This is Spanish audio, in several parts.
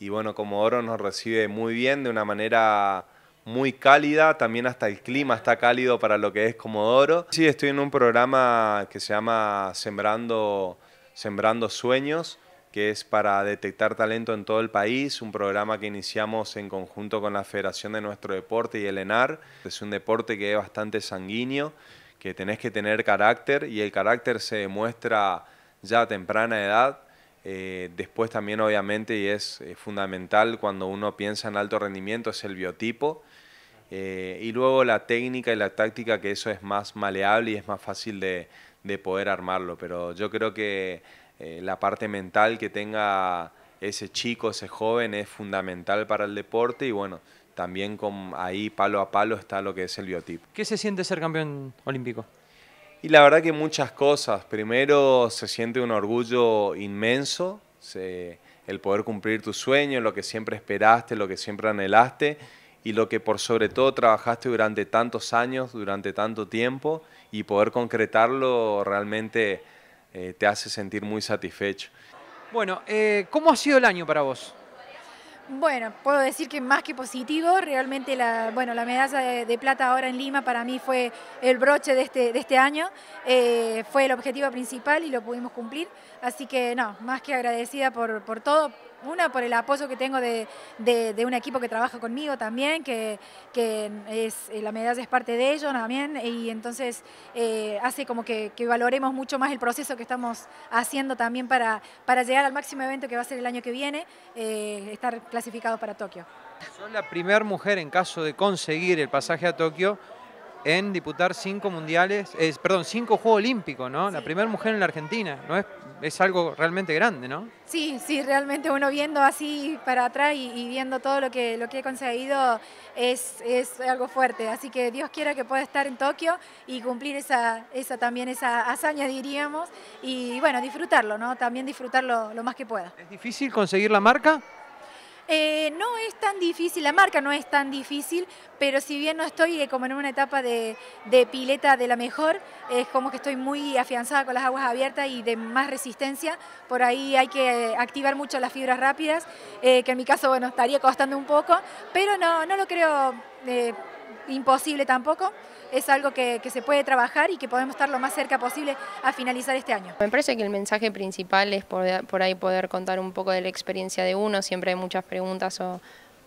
Y bueno, Comodoro nos recibe muy bien, de una manera muy cálida, también hasta el clima está cálido para lo que es Comodoro. Sí, estoy en un programa que se llama Sembrando, Sembrando Sueños, que es para detectar talento en todo el país, un programa que iniciamos en conjunto con la Federación de Nuestro Deporte y el ENAR. Es un deporte que es bastante sanguíneo, que tenés que tener carácter y el carácter se demuestra ya a temprana edad eh, después también obviamente, y es, eh, fundamental cuando uno piensa en alto rendimiento, es el biotipo. Eh, y luego la técnica y la táctica, que eso es más maleable y es más fácil de, poder armarlo. Pero yo creo que la parte mental que tenga ese chico, ese joven, es fundamental para el deporte y bueno, también con, ahí palo a palo está lo que es el biotipo. ¿Qué se siente ser campeón olímpico? Y la verdad que muchas cosas. Primero se siente un orgullo inmenso, el poder cumplir tu sueño, lo que siempre esperaste, lo que siempre anhelaste y lo que por sobre todo trabajaste durante tantos años, durante tanto tiempo y poder concretarlo realmente eh, te hace sentir muy satisfecho. Bueno, eh, ¿cómo ha sido el año para vos? Bueno, puedo decir que más que positivo, realmente la, bueno, la medalla de, plata ahora en Lima para mí fue el broche de este, de este año, eh, fue el objetivo principal y lo pudimos cumplir, así que no, más que agradecida por, todo, una por el apoyo que tengo de, un equipo que trabaja conmigo también, que, es, eh, la medalla es parte de ello también, y entonces eh, hace como que, valoremos mucho más el proceso que estamos haciendo también para, para llegar al máximo evento que va a ser el año que viene, eh, estar clasificados para Tokio. Soy la primera mujer en caso de conseguir el pasaje a Tokio en disputar cinco mundiales, es perdón, cinco Juegos Olímpicos, ¿no? La primera mujer en la Argentina, ¿no? Es, es, algo realmente grande, ¿no? Sí, sí, realmente uno viendo así para atrás y, y viendo todo lo que, lo que he conseguido es, es, algo fuerte. Así que Dios quiera que pueda estar en Tokio y cumplir esa, esa también, esa hazaña diríamos, y bueno, disfrutarlo, ¿no? También disfrutarlo lo más que pueda. ¿Es difícil conseguir la marca? Eh, no es tan difícil, la marca no es tan difícil, pero si bien no estoy eh, como en una etapa de, pileta de la mejor, es como que estoy muy afianzada con las aguas abiertas y de más resistencia, por ahí hay que eh, activar mucho las fibras rápidas, que en mi caso, bueno, estaría costando un poco, pero no, no lo creo imposible tampoco. Es algo que, se puede trabajar y que podemos estar lo más cerca posible a finalizar este año. Me parece que el mensaje principal es por, ahí poder contar un poco de la experiencia de uno. Siempre hay muchas preguntas o,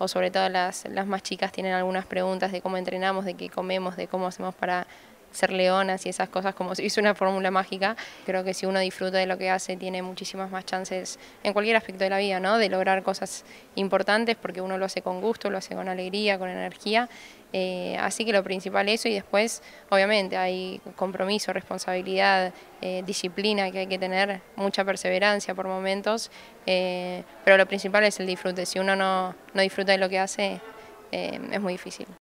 sobre todo las, las más chicas tienen algunas preguntas de cómo entrenamos, de qué comemos, de cómo hacemos para ser leonas y esas cosas como si es una fórmula mágica. Creo que si uno disfruta de lo que hace tiene muchísimas más chances en cualquier aspecto de la vida, ¿no? De lograr cosas importantes porque uno lo hace con gusto, lo hace con alegría, con energía. Eh, así que lo principal es eso y después, obviamente, hay compromiso, responsabilidad, eh, disciplina que hay que tener, mucha perseverancia por momentos, eh, pero lo principal es el disfrute. Si uno no, no disfruta de lo que hace, es muy difícil.